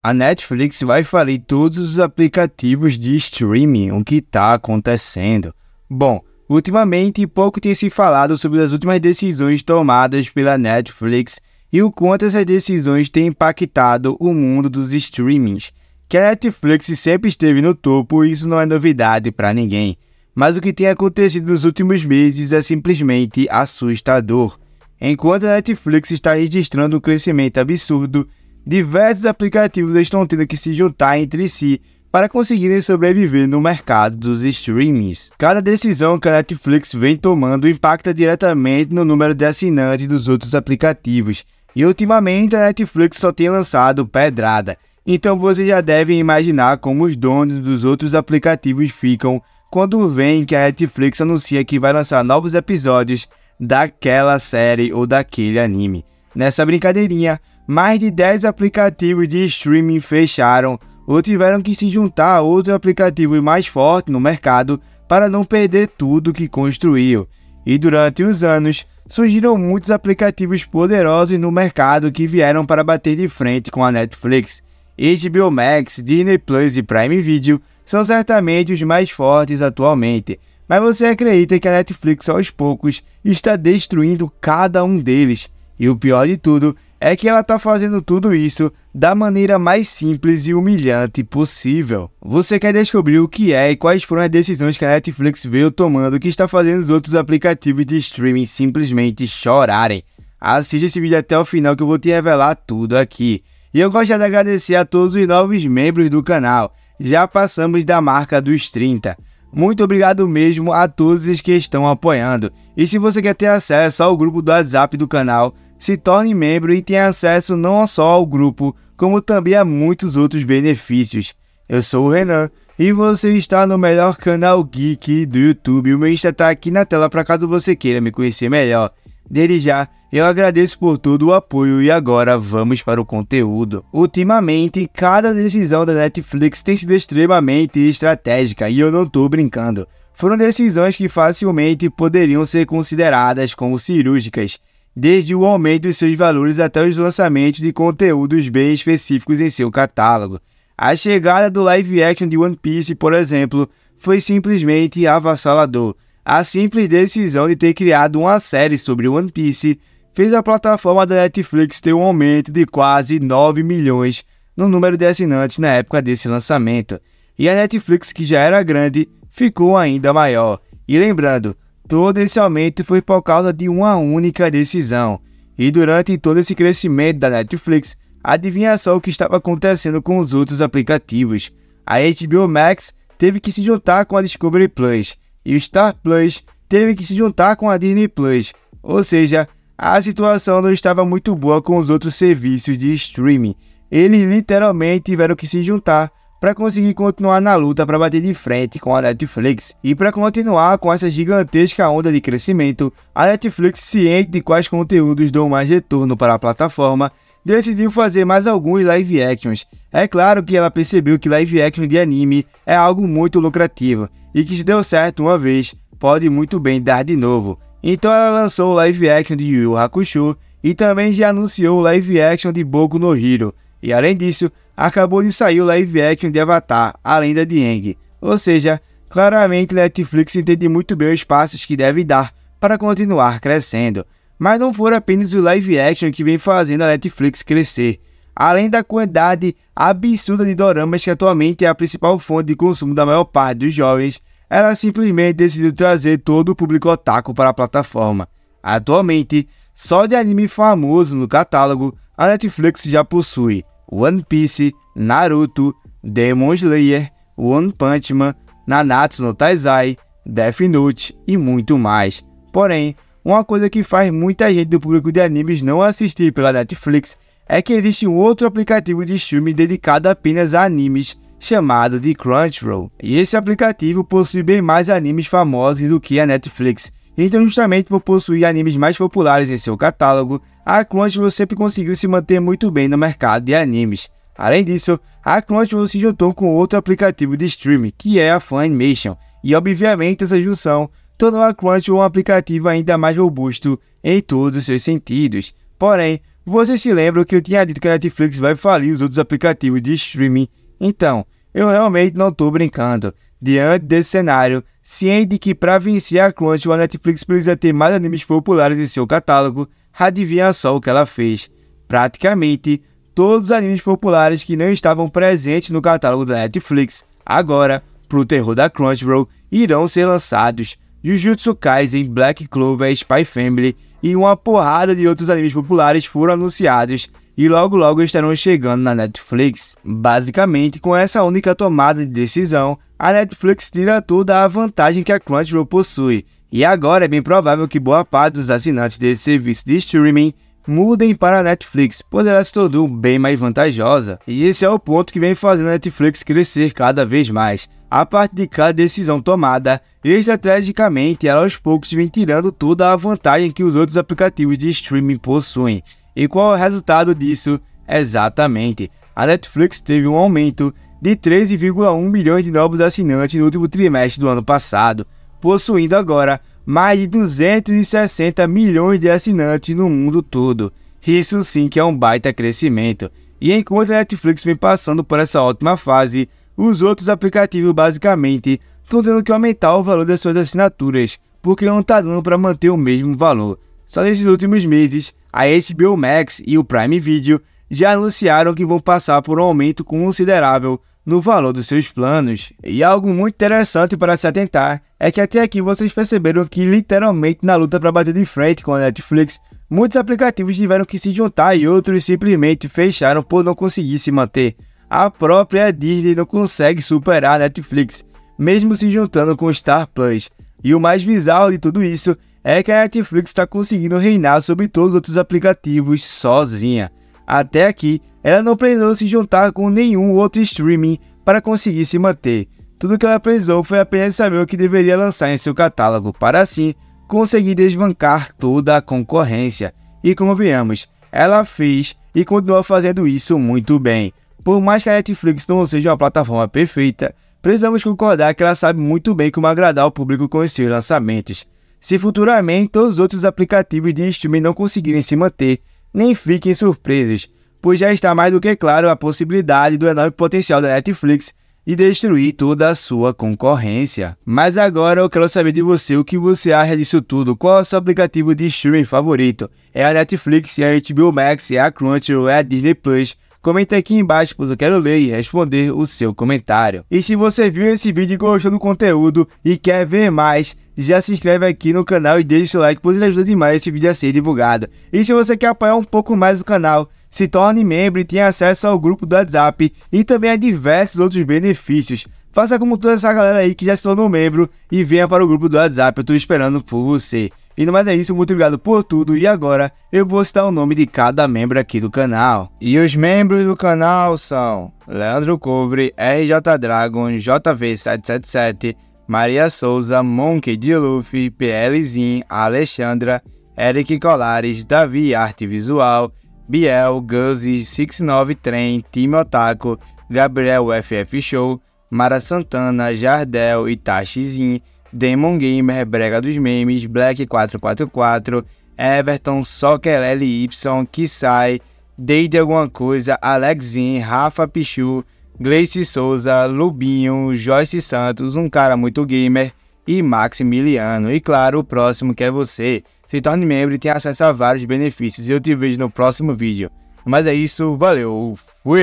A Netflix vai falir todos os aplicativos de streaming. O que está acontecendo? Bom, ultimamente pouco tem se falado sobre as últimas decisões tomadas pela Netflix e o quanto essas decisões têm impactado o mundo dos streamings. Que a Netflix sempre esteve no topo, isso não é novidade para ninguém. Mas o que tem acontecido nos últimos meses é simplesmente assustador. Enquanto a Netflix está registrando um crescimento absurdo, diversos aplicativos estão tendo que se juntar entre si para conseguirem sobreviver no mercado dos streamings. Cada decisão que a Netflix vem tomando impacta diretamente no número de assinantes dos outros aplicativos, e ultimamente a Netflix só tem lançado pedrada, então vocês já devem imaginar como os donos dos outros aplicativos ficam quando veem que a Netflix anuncia que vai lançar novos episódios daquela série ou daquele anime. Nessa brincadeirinha, mais de 10 aplicativos de streaming fecharam ou tiveram que se juntar a outros aplicativos mais fortes no mercado para não perder tudo que construiu. E durante os anos, surgiram muitos aplicativos poderosos no mercado que vieram para bater de frente com a Netflix. HBO Max, Disney Plus e Prime Video são certamente os mais fortes atualmente, mas você acredita que a Netflix aos poucos está destruindo cada um deles? E o pior de tudo é que ela está fazendo tudo isso da maneira mais simples e humilhante possível. Você quer descobrir o que é e quais foram as decisões que a Netflix veio tomando que está fazendo os outros aplicativos de streaming simplesmente chorarem? Assista esse vídeo até o final que eu vou te revelar tudo aqui. E eu gostaria de agradecer a todos os novos membros do canal. Já passamos da marca dos 30. Muito obrigado mesmo a todos os que estão apoiando. E se você quer ter acesso ao grupo do WhatsApp do canal, se torne membro e tenha acesso não só ao grupo, como também a muitos outros benefícios. Eu sou o Renan e você está no melhor canal geek do YouTube. O meu Insta está aqui na tela para caso você queira me conhecer melhor. Desde já, eu agradeço por todo o apoio e agora vamos para o conteúdo. Ultimamente, cada decisão da Netflix tem sido extremamente estratégica e eu não estou brincando. Foram decisões que facilmente poderiam ser consideradas como cirúrgicas desde o aumento de seus valores até os lançamentos de conteúdos bem específicos em seu catálogo. A chegada do live action de One Piece, por exemplo, foi simplesmente avassalador. A simples decisão de ter criado uma série sobre One Piece fez a plataforma da Netflix ter um aumento de quase 9 milhões no número de assinantes na época desse lançamento. E a Netflix, que já era grande, ficou ainda maior. E lembrando, Todo esse aumento foi por causa de uma única decisão. E durante todo esse crescimento da Netflix, adivinha só o que estava acontecendo com os outros aplicativos. A HBO Max teve que se juntar com a Discovery Plus e o Star Plus teve que se juntar com a Disney Plus. Ou seja, a situação não estava muito boa com os outros serviços de streaming. Eles literalmente tiveram que se juntar para conseguir continuar na luta para bater de frente com a Netflix e para continuar com essa gigantesca onda de crescimento, a Netflix, ciente de quais conteúdos dão mais retorno para a plataforma, decidiu fazer mais alguns live actions. É claro que ela percebeu que live action de anime é algo muito lucrativo e que se deu certo uma vez, pode muito bem dar de novo. Então ela lançou o live action de Yu Yu Hakusho e também já anunciou o live action de Boku no Hero. E além disso, acabou de sair o live action de Avatar, a lenda de Aang. Ou seja, claramente Netflix entende muito bem os passos que deve dar para continuar crescendo. Mas não for apenas o live action que vem fazendo a Netflix crescer. Além da quantidade absurda de doramas que atualmente é a principal fonte de consumo da maior parte dos jovens, ela simplesmente decidiu trazer todo o público otaku para a plataforma. Atualmente, só de anime famoso no catálogo, a Netflix já possui One Piece, Naruto, Demon Slayer, One Punch Man, Nanatsu no Taizai, Death Note e muito mais. Porém, uma coisa que faz muita gente do público de animes não assistir pela Netflix é que existe um outro aplicativo de streaming dedicado apenas a animes, chamado de Crunchyroll. E esse aplicativo possui bem mais animes famosos do que a Netflix. Então, justamente por possuir animes mais populares em seu catálogo, a Crunchyroll sempre conseguiu se manter muito bem no mercado de animes. Além disso, a Crunchyroll se juntou com outro aplicativo de streaming, que é a Funimation, e obviamente essa junção tornou a Crunchyroll um aplicativo ainda mais robusto em todos os seus sentidos. Porém, vocês se lembram que eu tinha dito que a Netflix vai falir os outros aplicativos de streaming? Então, eu realmente não estou brincando. Diante desse cenário, ciente de que para vencer a Crunchyroll a Netflix precisa ter mais animes populares em seu catálogo, Adivinha só o que ela fez? Praticamente todos os animes populares que não estavam presentes no catálogo da Netflix, agora, pro terror da Crunchyroll, irão ser lançados. Jujutsu Kaisen, Black Clover, Spy Family e uma porrada de outros animes populares foram anunciados e logo logo estarão chegando na Netflix. Basicamente, com essa única tomada de decisão, a Netflix tira toda a vantagem que a Crunchyroll possui, e agora é bem provável que boa parte dos assinantes desse serviço de streaming mudem para a Netflix, pois ela se tornou bem mais vantajosa. E esse é o ponto que vem fazendo a Netflix crescer cada vez mais. A partir de cada decisão tomada, estrategicamente ela aos poucos vem tirando toda a vantagem que os outros aplicativos de streaming possuem. E qual é o resultado disso? Exatamente, a Netflix teve um aumento de 13,1 milhões de novos assinantes no último trimestre do ano passado, possuindo agora mais de 260 milhões de assinantes no mundo todo. Isso sim que é um baita crescimento. E enquanto a Netflix vem passando por essa ótima fase, os outros aplicativos basicamente estão tendo que aumentar o valor das suas assinaturas, porque não está dando para manter o mesmo valor. Só nesses últimos meses, a HBO Max e o Prime Video já anunciaram que vão passar por um aumento considerável no valor dos seus planos. E algo muito interessante para se atentar é que até aqui vocês perceberam que literalmente na luta para bater de frente com a Netflix, muitos aplicativos tiveram que se juntar e outros simplesmente fecharam por não conseguir se manter. A própria Disney não consegue superar a Netflix, mesmo se juntando com o Star Plus. E o mais bizarro de tudo isso é que a Netflix está conseguindo reinar sobre todos os outros aplicativos sozinha. Até aqui, ela não precisou se juntar com nenhum outro streaming para conseguir se manter. Tudo que ela precisou foi apenas saber o que deveria lançar em seu catálogo, para assim conseguir desbancar toda a concorrência. E convenhamos, ela fez e continua fazendo isso muito bem. Por mais que a Netflix não seja uma plataforma perfeita, precisamos concordar que ela sabe muito bem como agradar o público com seus lançamentos. Se futuramente todos os outros aplicativos de streaming não conseguirem se manter, nem fiquem surpresos, pois já está mais do que claro a possibilidade do enorme potencial da Netflix e destruir toda a sua concorrência. Mas agora eu quero saber de você o que você acha disso tudo. Qual é o seu aplicativo de streaming favorito? É a Netflix, é a HBO Max, é a Crunchyroll, é a Disney Plus? Comenta aqui embaixo, pois eu quero ler e responder o seu comentário. E se você viu esse vídeo e gostou do conteúdo e quer ver mais, já se inscreve aqui no canal e deixa seu like, pois ele ajuda demais esse vídeo a ser divulgado. E se você quer apoiar um pouco mais o canal, se torne membro e tenha acesso ao grupo do WhatsApp e também a diversos outros benefícios. Faça como toda essa galera aí que já se tornou membro e venha para o grupo do WhatsApp, eu tô esperando por você. E no mais é isso, muito obrigado por tudo e agora eu vou citar o nome de cada membro aqui do canal. E os membros do canal são Leandro Cobre, RJ Dragon, JV777, Maria Souza, Monkey Diluf, PLzin, Alexandra, Eric Colares, Davi Arte Visual, Biel, Guzzi, 69 Trem, Time Otaku, Gabriel FF Show, Mara Santana, Jardel, Itachizin, Demon Gamer, Brega dos Memes, Black 444, Everton, Soccer LY, Kisai, Deide Alguma Coisa, Alexin, Rafa Pichu, Gleice Souza, Lubinho, Joyce Santos, um cara muito gamer e Maximiliano. E claro, o próximo que é você. Se torne membro e tenha acesso a vários benefícios. Eu te vejo no próximo vídeo. Mas é isso, valeu, fui!